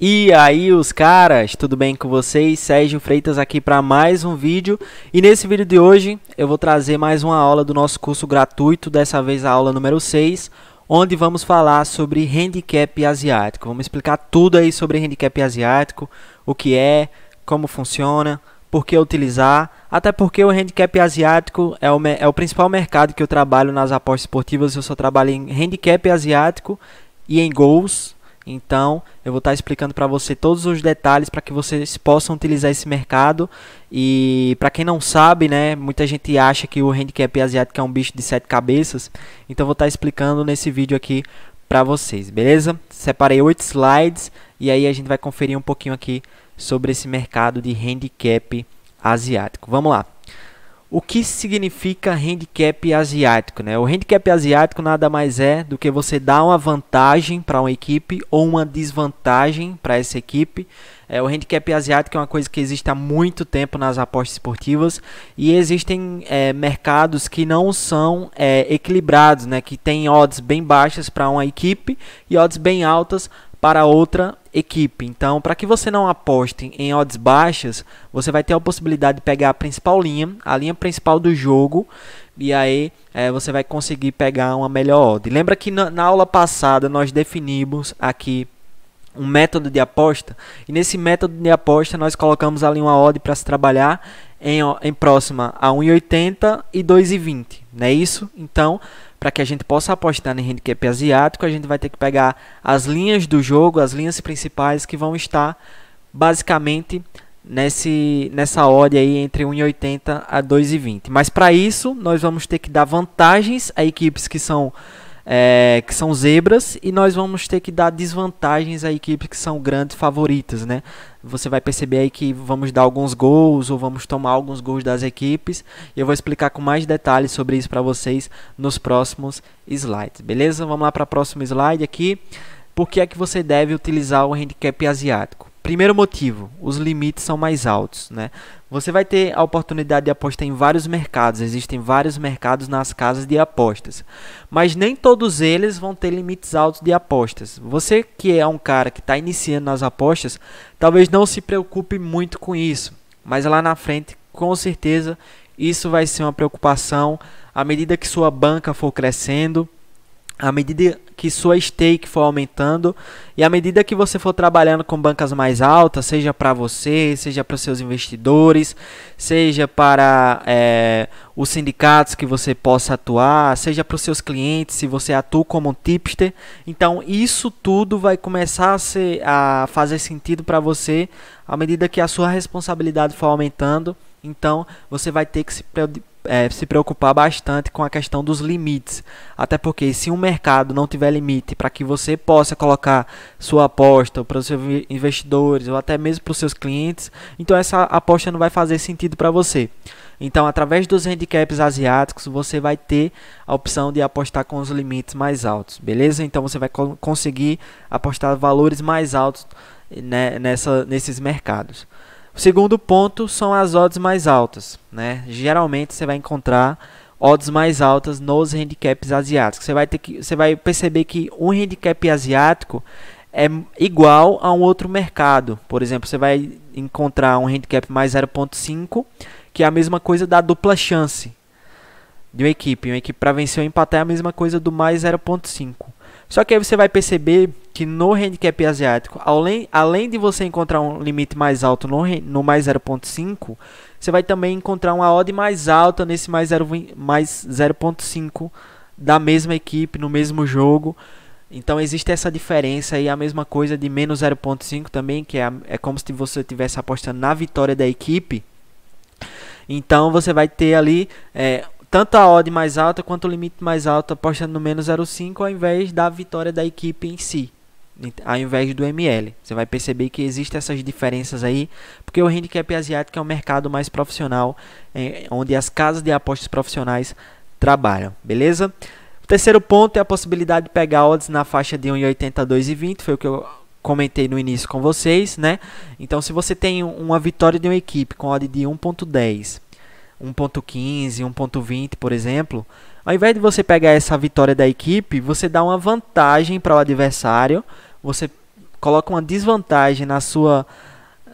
E aí, os caras, tudo bem com vocês? Sérgio Freitas aqui para mais um vídeo. E nesse vídeo de hoje, eu vou trazer mais uma aula do nosso curso gratuito, dessa vez a aula número 6, onde vamos falar sobre handicap asiático. Vamos explicar tudo aí sobre handicap asiático, o que é, como funciona, por que utilizar, até porque o handicap asiático é o, é o principal mercado que eu trabalho nas apostas esportivas. Eu só trabalho em handicap asiático e em gols então, eu vou estar explicando para você todos os detalhes para que vocês possam utilizar esse mercado. E para quem não sabe, né, muita gente acha que o handicap asiático é um bicho de sete cabeças. Então, eu vou estar explicando nesse vídeo aqui para vocês, beleza? Separei oito slides e aí a gente vai conferir um pouquinho aqui sobre esse mercado de handicap asiático. Vamos lá o que significa handicap asiático, né? O handicap asiático nada mais é do que você dar uma vantagem para uma equipe ou uma desvantagem para essa equipe. É, o handicap asiático é uma coisa que existe há muito tempo nas apostas esportivas e existem é, mercados que não são é, equilibrados, né? Que tem odds bem baixas para uma equipe e odds bem altas para outra equipe. Então, para que você não aposte em odds baixas, você vai ter a possibilidade de pegar a principal linha, a linha principal do jogo, e aí é, você vai conseguir pegar uma melhor odd. Lembra que na, na aula passada nós definimos aqui um método de aposta, e nesse método de aposta nós colocamos ali uma odd para se trabalhar em, em próxima a 1,80 e 2,20, não é isso? Então, para que a gente possa apostar em handicap asiático, a gente vai ter que pegar as linhas do jogo, as linhas principais que vão estar basicamente nesse, nessa ordem aí entre 1,80 a 2,20. Mas para isso, nós vamos ter que dar vantagens a equipes que são é, que são zebras, e nós vamos ter que dar desvantagens a equipes que são grandes favoritas, né? Você vai perceber aí que vamos dar alguns gols ou vamos tomar alguns gols das equipes. E eu vou explicar com mais detalhes sobre isso para vocês nos próximos slides, beleza? Vamos lá para o próximo slide aqui. Por que é que você deve utilizar o handicap asiático? Primeiro motivo, os limites são mais altos, né? Você vai ter a oportunidade de apostar em vários mercados, existem vários mercados nas casas de apostas, mas nem todos eles vão ter limites altos de apostas. Você que é um cara que está iniciando nas apostas, talvez não se preocupe muito com isso, mas lá na frente, com certeza, isso vai ser uma preocupação à medida que sua banca for crescendo, à medida que sua stake for aumentando e à medida que você for trabalhando com bancas mais altas, seja para você, seja para seus investidores, seja para é, os sindicatos que você possa atuar, seja para os seus clientes, se você atua como um tipster, então isso tudo vai começar a, ser, a fazer sentido para você à medida que a sua responsabilidade for aumentando. Então você vai ter que se é, se preocupar bastante com a questão dos limites. Até porque se um mercado não tiver limite para que você possa colocar sua aposta para os seus investidores ou até mesmo para os seus clientes, então essa aposta não vai fazer sentido para você. Então, através dos handicaps asiáticos, você vai ter a opção de apostar com os limites mais altos, beleza? Então, você vai co conseguir apostar valores mais altos né, nessa, nesses mercados. O segundo ponto são as odds mais altas. Né? Geralmente você vai encontrar odds mais altas nos handicaps asiáticos. Você vai, ter que, você vai perceber que um handicap asiático é igual a um outro mercado. Por exemplo, você vai encontrar um handicap mais 0.5, que é a mesma coisa da dupla chance de uma equipe. Uma equipe para vencer ou empatar é a mesma coisa do mais 0.5. Só que aí você vai perceber que no handicap asiático, além, além de você encontrar um limite mais alto no, no mais 0.5, você vai também encontrar uma odd mais alta nesse mais 0.5 mais da mesma equipe, no mesmo jogo. Então existe essa diferença e a mesma coisa de menos 0.5 também, que é, é como se você estivesse apostando na vitória da equipe. Então você vai ter ali é, tanto a odd mais alta quanto o limite mais alto apostando no menos 0,5 ao invés da vitória da equipe em si, ao invés do ML. Você vai perceber que existem essas diferenças aí, porque o handicap asiático é um mercado mais profissional, é, onde as casas de apostas profissionais trabalham, beleza? O terceiro ponto é a possibilidade de pegar odds na faixa de 1,82,20, foi o que eu comentei no início com vocês, né? Então, se você tem uma vitória de uma equipe com odd de 1.10 1.15, 1.20, por exemplo, ao invés de você pegar essa vitória da equipe, você dá uma vantagem para o adversário, você coloca uma desvantagem na sua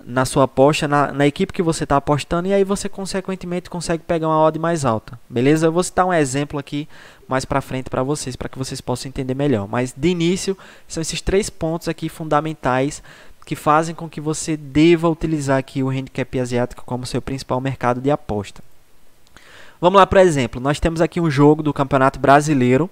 na sua aposta, na, na equipe que você está apostando, e aí você consequentemente consegue pegar uma odd mais alta, beleza? Eu vou citar um exemplo aqui mais para frente para vocês, para que vocês possam entender melhor. Mas de início, são esses três pontos aqui fundamentais que fazem com que você deva utilizar aqui o handicap asiático como seu principal mercado de aposta. Vamos lá, por exemplo, nós temos aqui um jogo do Campeonato Brasileiro.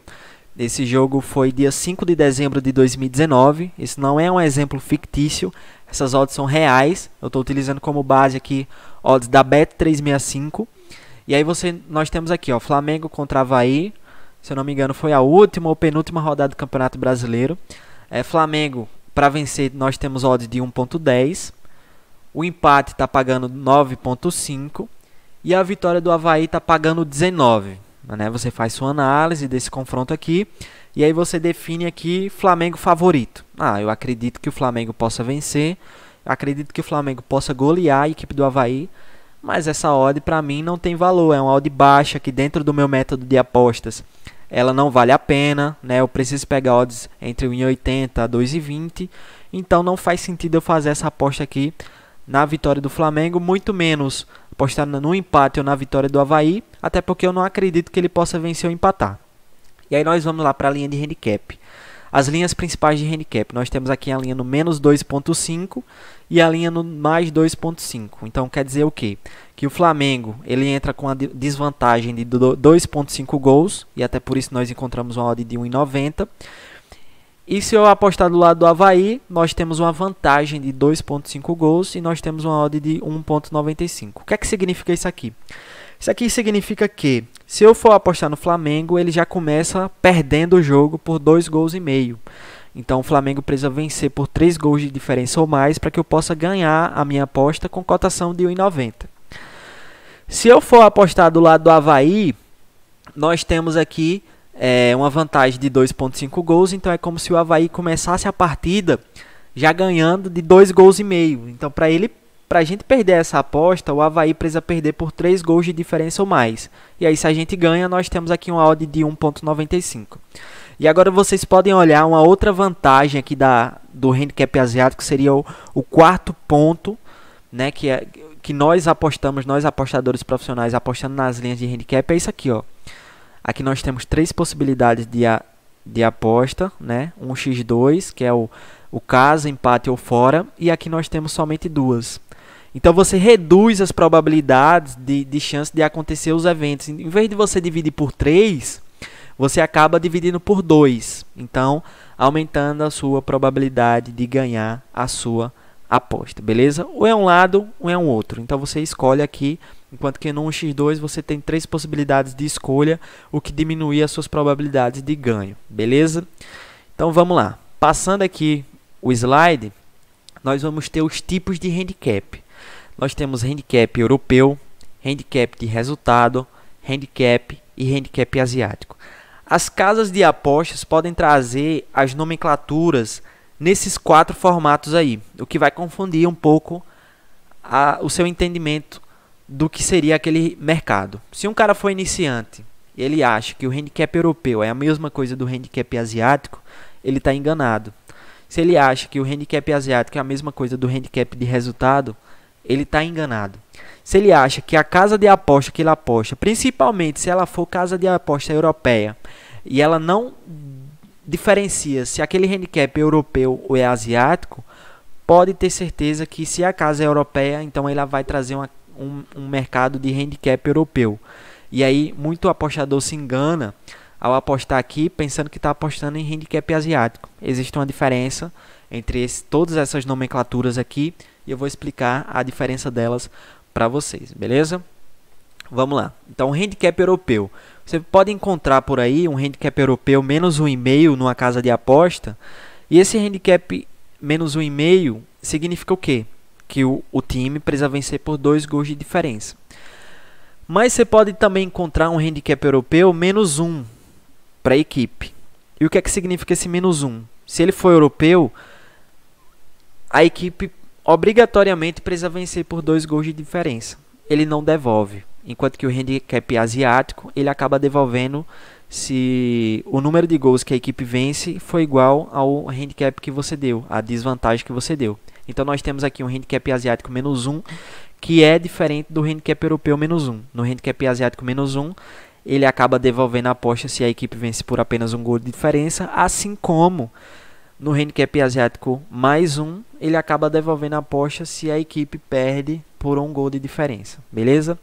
Esse jogo foi dia 5 de dezembro de 2019. Isso não é um exemplo fictício. Essas odds são reais. Eu estou utilizando como base aqui odds da Bet365. E aí você, nós temos aqui, ó, Flamengo contra Havaí. Se eu não me engano, foi a última ou penúltima rodada do Campeonato Brasileiro. É, Flamengo, para vencer, nós temos odds de 1.10. O empate está pagando 9.5 e a vitória do Havaí está pagando 19. Né? Você faz sua análise desse confronto aqui e aí você define aqui Flamengo favorito. Ah, eu acredito que o Flamengo possa vencer, acredito que o Flamengo possa golear a equipe do Havaí, mas essa odd para mim não tem valor, é uma odd baixa que dentro do meu método de apostas ela não vale a pena, né? Eu preciso pegar odds entre 1,80 a 2,20, então não faz sentido eu fazer essa aposta aqui na vitória do Flamengo, muito menos apostar no empate ou na vitória do Havaí, até porque eu não acredito que ele possa vencer ou empatar. E aí nós vamos lá para a linha de handicap. As linhas principais de handicap, nós temos aqui a linha no menos 2.5 e a linha no mais 2.5. Então quer dizer o quê? Que o Flamengo, ele entra com a desvantagem de 2.5 gols e até por isso nós encontramos uma odd de 1.90 e se eu apostar do lado do Havaí, nós temos uma vantagem de 2.5 gols e nós temos uma odd de 1.95. O que é que significa isso aqui? Isso aqui significa que se eu for apostar no Flamengo, ele já começa perdendo o jogo por 2 gols e meio. Então o Flamengo precisa vencer por 3 gols de diferença ou mais para que eu possa ganhar a minha aposta com cotação de 1,90. Se eu for apostar do lado do Havaí, nós temos aqui é, uma vantagem de 2.5 gols, então é como se o Havaí começasse a partida já ganhando de 2 gols e meio. Então para ele, para a gente perder essa aposta, o Havaí precisa perder por 3 gols de diferença ou mais. E aí se a gente ganha, nós temos aqui uma odd de 1.95. E agora vocês podem olhar uma outra vantagem aqui da, do handicap asiático, que seria o, o quarto ponto, né, que, é, que nós apostamos, nós apostadores profissionais apostando nas linhas de handicap, é isso aqui, ó. Aqui nós temos três possibilidades de, a, de aposta, né? Um x2, que é o, o caso, empate ou fora, e aqui nós temos somente duas. Então você reduz as probabilidades de, de chance de acontecer os eventos. Em vez de você dividir por 3, você acaba dividindo por 2. Então, aumentando a sua probabilidade de ganhar a sua aposta, beleza? Ou é um lado, ou é um outro. Então você escolhe aqui Enquanto que no 1x2 você tem três possibilidades de escolha, o que diminui as suas probabilidades de ganho, beleza? Então vamos lá. Passando aqui o slide, nós vamos ter os tipos de handicap. Nós temos handicap europeu, handicap de resultado, handicap e handicap asiático. As casas de apostas podem trazer as nomenclaturas nesses quatro formatos aí, o que vai confundir um pouco a, o seu entendimento do que seria aquele mercado. Se um cara for iniciante e ele acha que o handicap europeu é a mesma coisa do handicap asiático, ele está enganado. Se ele acha que o handicap asiático é a mesma coisa do handicap de resultado, ele está enganado. Se ele acha que a casa de aposta que ele aposta, principalmente se ela for casa de aposta europeia, e ela não diferencia se aquele handicap é europeu ou é asiático, pode ter certeza que se a casa é europeia, então ela vai trazer uma um, um mercado de handicap europeu. E aí muito apostador se engana ao apostar aqui pensando que está apostando em handicap asiático. Existe uma diferença entre esse, todas essas nomenclaturas aqui e eu vou explicar a diferença delas para vocês, beleza? Vamos lá. Então, handicap europeu. Você pode encontrar por aí um handicap europeu menos um e meio numa casa de aposta. E esse handicap menos um e meio significa o quê? que o, o time precisa vencer por dois gols de diferença. Mas você pode também encontrar um handicap europeu menos um para a equipe. E o que é que significa esse menos um? Se ele for europeu, a equipe obrigatoriamente precisa vencer por dois gols de diferença. Ele não devolve. Enquanto que o handicap asiático, ele acaba devolvendo se o número de gols que a equipe vence foi igual ao handicap que você deu, a desvantagem que você deu. Então nós temos aqui um handicap asiático menos 1, que é diferente do handicap europeu menos 1. No handicap asiático menos 1, ele acaba devolvendo a aposta se a equipe vence por apenas um gol de diferença, assim como no handicap asiático mais 1, ele acaba devolvendo a aposta se a equipe perde por um gol de diferença, beleza?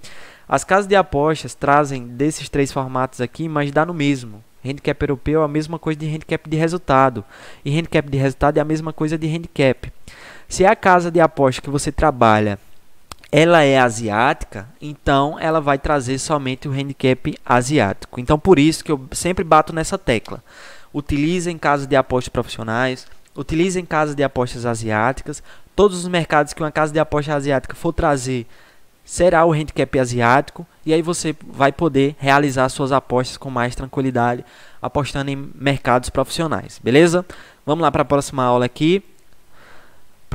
As casas de apostas trazem desses três formatos aqui, mas dá no mesmo. Handicap europeu é a mesma coisa de handicap de resultado. E handicap de resultado é a mesma coisa de handicap. Se a casa de aposta que você trabalha ela é asiática, então ela vai trazer somente o handicap asiático. Então por isso que eu sempre bato nessa tecla. Utilizem casas de apostas profissionais, utilizem casas de apostas asiáticas. Todos os mercados que uma casa de aposta asiática for trazer será o handicap asiático e aí você vai poder realizar suas apostas com mais tranquilidade apostando em mercados profissionais, beleza? Vamos lá para a próxima aula aqui.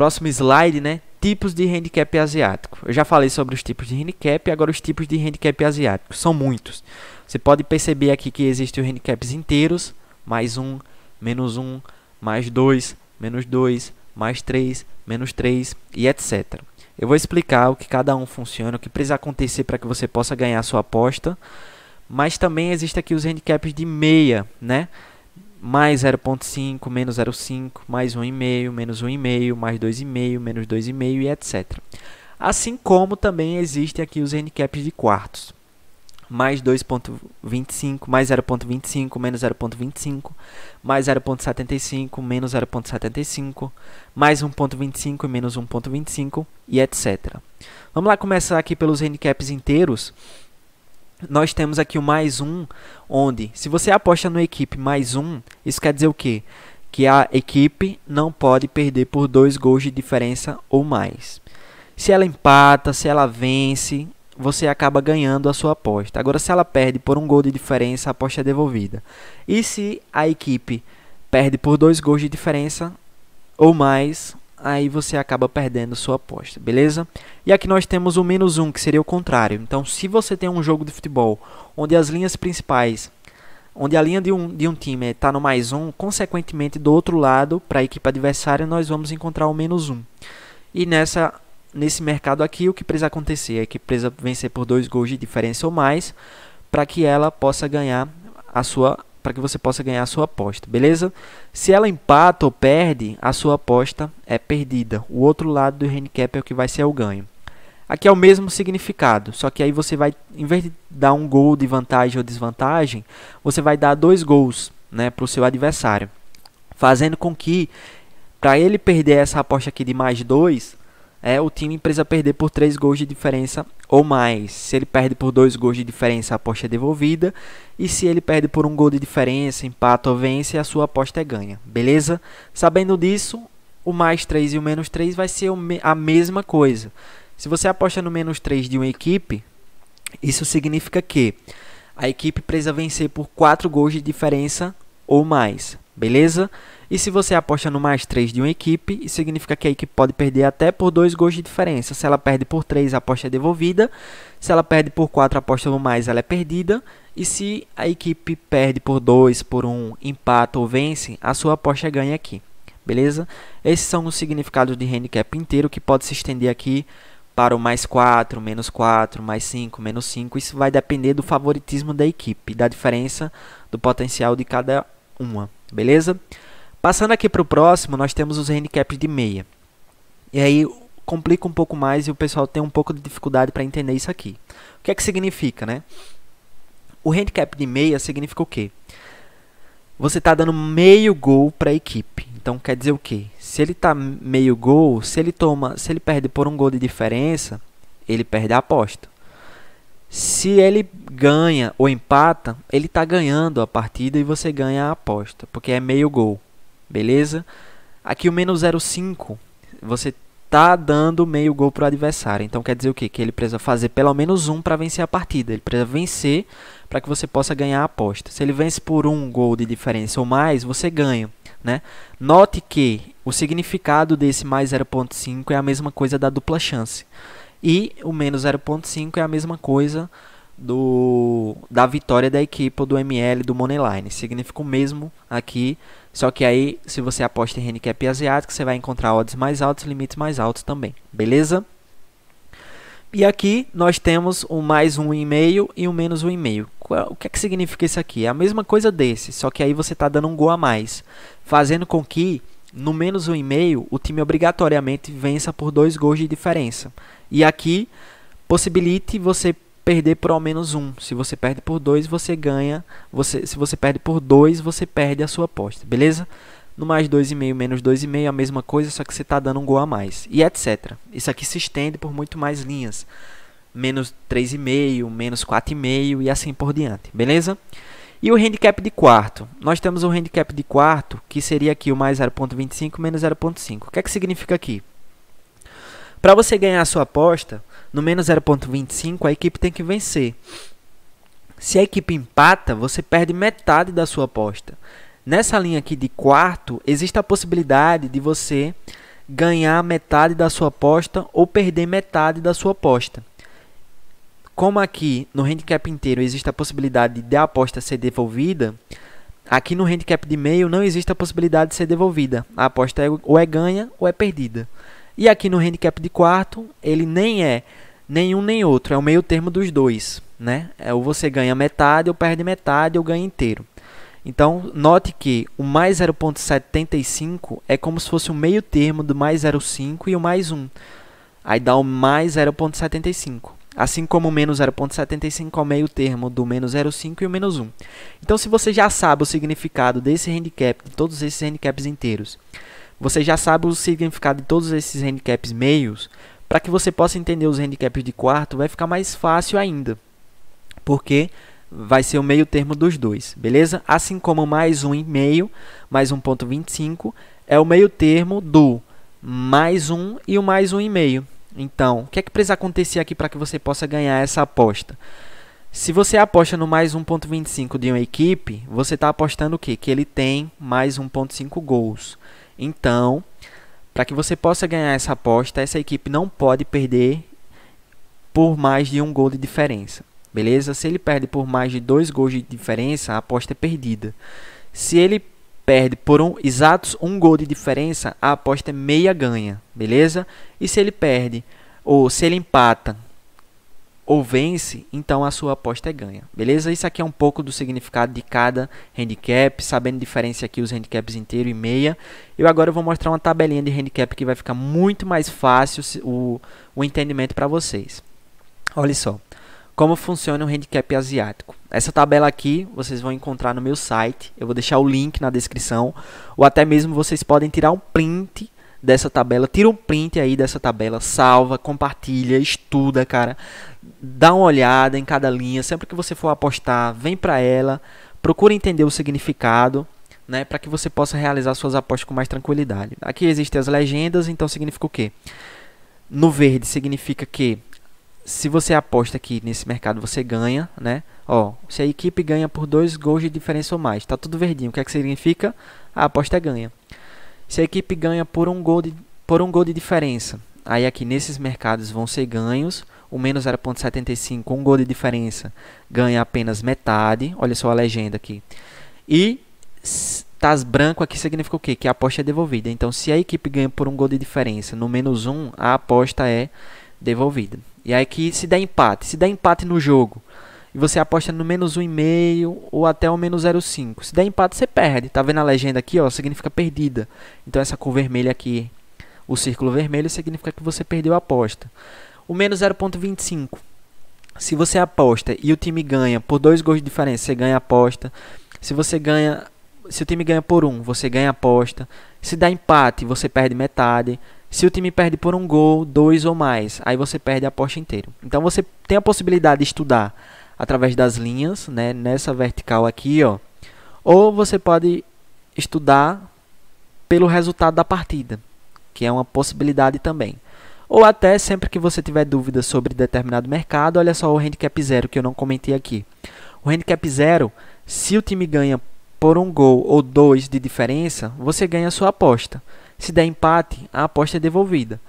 Próximo slide, né? Tipos de handicap asiático. Eu já falei sobre os tipos de handicap, agora os tipos de handicap asiático. São muitos. Você pode perceber aqui que existem os handicaps inteiros, mais um, menos um, mais dois, menos dois, mais três, menos três e etc. Eu vou explicar o que cada um funciona, o que precisa acontecer para que você possa ganhar sua aposta. Mas também existe aqui os handicaps de meia, né? mais 0.5, menos 0.5, mais 1,5, menos 1,5, mais 2,5, menos 2,5 e etc. Assim como também existem aqui os handicaps de quartos. Mais 2.25, mais 0.25, menos 0.25, mais 0.75, menos 0.75, mais 1.25 e menos 1.25 e etc. Vamos lá começar aqui pelos handicaps inteiros nós temos aqui o mais um, onde se você aposta no equipe mais um, isso quer dizer o quê? Que a equipe não pode perder por dois gols de diferença ou mais. Se ela empata, se ela vence, você acaba ganhando a sua aposta. Agora, se ela perde por um gol de diferença, a aposta é devolvida. E se a equipe perde por dois gols de diferença ou mais, aí você acaba perdendo sua aposta, beleza? E aqui nós temos o menos 1, que seria o contrário. Então, se você tem um jogo de futebol onde as linhas principais, onde a linha de um, de um time está no mais 1, consequentemente, do outro lado, para a equipe adversária, nós vamos encontrar o menos 1. E nessa, nesse mercado aqui, o que precisa acontecer? É que precisa vencer por dois gols de diferença ou mais, para que ela possa ganhar a sua para que você possa ganhar a sua aposta, beleza? Se ela empata ou perde, a sua aposta é perdida. O outro lado do handicap é o que vai ser o ganho. Aqui é o mesmo significado, só que aí você vai, em vez de dar um gol de vantagem ou desvantagem, você vai dar dois gols né, para o seu adversário, fazendo com que, para ele perder essa aposta aqui de mais dois, é o time precisa perder por 3 gols de diferença ou mais. Se ele perde por 2 gols de diferença, a aposta é devolvida. E se ele perde por um gol de diferença, empata ou vence, a sua aposta é ganha. Beleza? Sabendo disso, o mais 3 e o menos 3 vai ser a mesma coisa. Se você aposta no menos 3 de uma equipe, isso significa que a equipe precisa vencer por 4 gols de diferença ou mais. Beleza? E se você aposta no mais 3 de uma equipe, isso significa que a equipe pode perder até por 2 gols de diferença. Se ela perde por 3, a aposta é devolvida. Se ela perde por 4, a aposta no mais, ela é perdida. E se a equipe perde por 2, por 1, um, empata ou vence, a sua aposta é ganha aqui. Beleza? Esses são os significados de handicap inteiro que pode se estender aqui para o mais 4, menos 4, mais 5, menos 5. Isso vai depender do favoritismo da equipe, da diferença do potencial de cada uma, beleza? Passando aqui para o próximo, nós temos os handicaps de meia. E aí complica um pouco mais e o pessoal tem um pouco de dificuldade para entender isso aqui. O que é que significa, né? O handicap de meia significa o quê? Você está dando meio gol para a equipe. Então quer dizer o quê? Se ele está meio gol, se ele toma, se ele perde por um gol de diferença, ele perde a aposta. Se ele ganha ou empata, ele está ganhando a partida e você ganha a aposta, porque é meio gol beleza? Aqui o menos 0,5, você tá dando meio gol pro adversário. Então quer dizer o quê? Que ele precisa fazer pelo menos um para vencer a partida. Ele precisa vencer para que você possa ganhar a aposta. Se ele vence por um gol de diferença ou mais, você ganha. Né? Note que o significado desse mais 0.5 é a mesma coisa da dupla chance. E o menos 0.5 é a mesma coisa do, da vitória da equipe do ML do Moneyline. Significa o mesmo aqui, só que aí se você aposta em handicap asiático, você vai encontrar odds mais altos, limites mais altos também, beleza? E aqui nós temos o mais um e-mail e o menos um e-mail. O que é que significa isso aqui? É a mesma coisa desse, só que aí você está dando um gol a mais, fazendo com que no menos um e-mail o time obrigatoriamente vença por dois gols de diferença. E aqui possibilite você perder por ao menos um. Se você perde por dois, você ganha. Você, se você perde por dois, você perde a sua aposta, beleza? No mais 2,5 menos 2,5 a mesma coisa, só que você está dando um gol a mais. E etc. Isso aqui se estende por muito mais linhas. Menos 3,5, menos 4,5 e assim por diante, beleza? E o handicap de quarto? Nós temos um handicap de quarto, que seria aqui o mais 0.25 menos 0.5. O que é que significa aqui? Para você ganhar a sua aposta, no menos 0,25, a equipe tem que vencer. Se a equipe empata, você perde metade da sua aposta. Nessa linha aqui de quarto, existe a possibilidade de você ganhar metade da sua aposta ou perder metade da sua aposta. Como aqui no handicap inteiro existe a possibilidade de a aposta ser devolvida, aqui no handicap de meio não existe a possibilidade de ser devolvida. A aposta é, ou é ganha ou é perdida. E aqui no handicap de quarto, ele nem é nenhum nem outro, é o meio termo dos dois, né? É, ou você ganha metade, ou perde metade, ou ganha inteiro. Então, note que o mais 0.75 é como se fosse o meio termo do mais 0.5 e o mais 1. Aí dá o mais 0.75. Assim como o menos 0.75 é o meio termo do menos 0,5 e o menos 1. Então, se você já sabe o significado desse handicap, de todos esses handicaps inteiros, você já sabe o significado de todos esses handicaps meios. Para que você possa entender os handicaps de quarto, vai ficar mais fácil ainda. Porque vai ser o meio termo dos dois, beleza? Assim como mais um e meio, mais 1.25, é o meio termo do mais um e o mais um e meio. Então, o que é que precisa acontecer aqui para que você possa ganhar essa aposta? Se você aposta no mais 1.25 de uma equipe, você está apostando o quê? Que ele tem mais 1.5 gols. Então, para que você possa ganhar essa aposta, essa equipe não pode perder por mais de um gol de diferença. Beleza? Se ele perde por mais de dois gols de diferença, a aposta é perdida. Se ele perde por um, exatos um gol de diferença, a aposta é meia ganha. Beleza? E se ele perde ou se ele empata ou vence, então a sua aposta é ganha. Beleza? Isso aqui é um pouco do significado de cada handicap, sabendo diferença aqui os handicaps inteiro e meia. Eu agora vou mostrar uma tabelinha de handicap que vai ficar muito mais fácil o, o entendimento para vocês. Olha só, como funciona o handicap asiático. Essa tabela aqui vocês vão encontrar no meu site, eu vou deixar o link na descrição, ou até mesmo vocês podem tirar um print dessa tabela, tira um print aí dessa tabela, salva, compartilha, estuda, cara. Dá uma olhada em cada linha, sempre que você for apostar, vem para ela, procura entender o significado, né, para que você possa realizar suas apostas com mais tranquilidade. Aqui existem as legendas, então significa o quê? No verde significa que se você aposta aqui nesse mercado, você ganha, né? Ó, se a equipe ganha por dois gols de diferença ou mais, tá tudo verdinho. O que é que significa? A aposta é ganha. Se a equipe ganha por um gol de, por um gol de diferença, aí aqui nesses mercados vão ser ganhos. O menos 0,75, um gol de diferença, ganha apenas metade. Olha só a legenda aqui. E Taz branco aqui significa o quê? Que a aposta é devolvida. Então, se a equipe ganha por um gol de diferença no menos um, a aposta é devolvida. E aí que se der empate. Se der empate no jogo, e você aposta no menos 1,5 ou até o menos 0,5. Se der empate, você perde. Tá vendo a legenda aqui? Ó, significa perdida. Então essa cor vermelha aqui, o círculo vermelho, significa que você perdeu a aposta. O menos 0,25. Se você aposta e o time ganha por dois gols de diferença, você ganha a aposta. Se você ganha, se o time ganha por um, você ganha a aposta. Se dá empate, você perde metade. Se o time perde por um gol, dois ou mais, aí você perde a aposta inteira. Então você tem a possibilidade de estudar através das linhas, né, nessa vertical aqui, ó. Ou você pode estudar pelo resultado da partida, que é uma possibilidade também. Ou até sempre que você tiver dúvidas sobre determinado mercado, olha só o handicap zero que eu não comentei aqui. O handicap zero, se o time ganha por um gol ou dois de diferença, você ganha a sua aposta. Se der empate, a aposta é devolvida.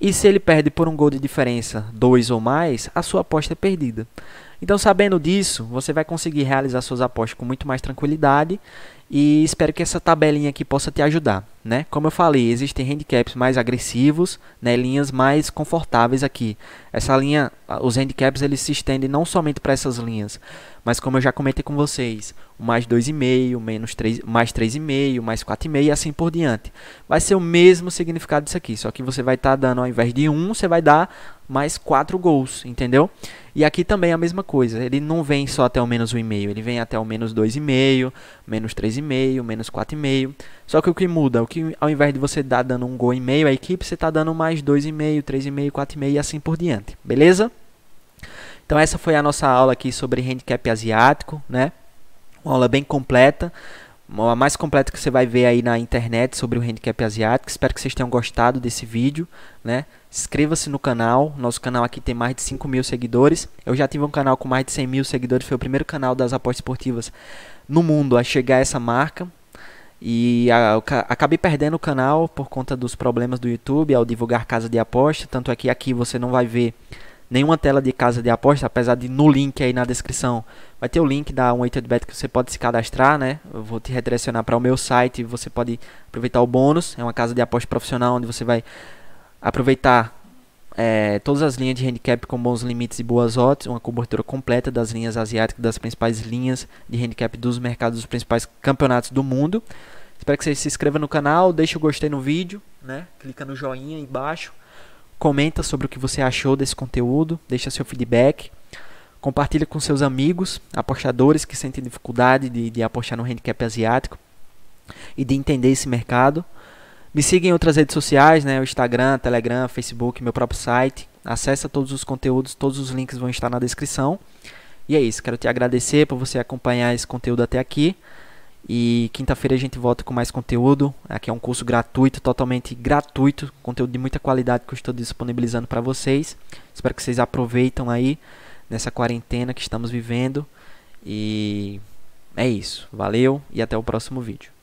E se ele perde por um gol de diferença, dois ou mais, a sua aposta é perdida. Então, sabendo disso, você vai conseguir realizar suas apostas com muito mais tranquilidade e espero que essa tabelinha aqui possa te ajudar, né? Como eu falei, existem handicaps mais agressivos, né? linhas mais confortáveis aqui. Essa linha, os handicaps, eles se estendem não somente para essas linhas, mas como eu já comentei com vocês, mais 2,5, menos 3, mais 3,5, mais 4,5 e assim por diante. Vai ser o mesmo significado disso aqui, só que você vai estar tá dando, ao invés de 1, você vai dar mais 4 gols, entendeu? E aqui também é a mesma coisa, ele não vem só até o menos 1,5, ele vem até o menos 2,5, menos 3,5, menos 4,5. Só que o que muda, o que ao invés de você dar dando um gol e meio à equipe, você está dando mais 2,5, 3,5, 4,5 e assim por diante gente, beleza? Então essa foi a nossa aula aqui sobre handicap asiático, né? Uma aula bem completa, a mais completa que você vai ver aí na internet sobre o handicap asiático. Espero que vocês tenham gostado desse vídeo, né? Inscreva-se no canal, nosso canal aqui tem mais de 5 mil seguidores. Eu já tive um canal com mais de 100 mil seguidores, foi o primeiro canal das apostas esportivas no mundo a chegar a essa marca. E a, acabei perdendo o canal por conta dos problemas do YouTube ao divulgar casa de aposta. Tanto é que aqui você não vai ver nenhuma tela de casa de aposta, apesar de no link aí na descrição vai ter o link da 18 bet que você pode se cadastrar, né? Eu vou te redirecionar para o meu site, você pode aproveitar o bônus, é uma casa de aposta profissional onde você vai aproveitar é, todas as linhas de handicap com bons limites e boas odds, uma cobertura completa das linhas asiáticas, das principais linhas de handicap dos mercados dos principais campeonatos do mundo. Espero que você se inscreva no canal, deixe o gostei no vídeo, né? clica no joinha embaixo, comenta sobre o que você achou desse conteúdo, deixa seu feedback, compartilha com seus amigos, apostadores que sentem dificuldade de, de apostar no handicap asiático e de entender esse mercado. Me siga em outras redes sociais, né? O Instagram, Telegram, Facebook, meu próprio site. Acesse todos os conteúdos, todos os links vão estar na descrição. E é isso, quero te agradecer por você acompanhar esse conteúdo até aqui. E quinta-feira a gente volta com mais conteúdo. Aqui é um curso gratuito, totalmente gratuito, conteúdo de muita qualidade que eu estou disponibilizando para vocês. Espero que vocês aproveitem aí nessa quarentena que estamos vivendo. E é isso. Valeu e até o próximo vídeo.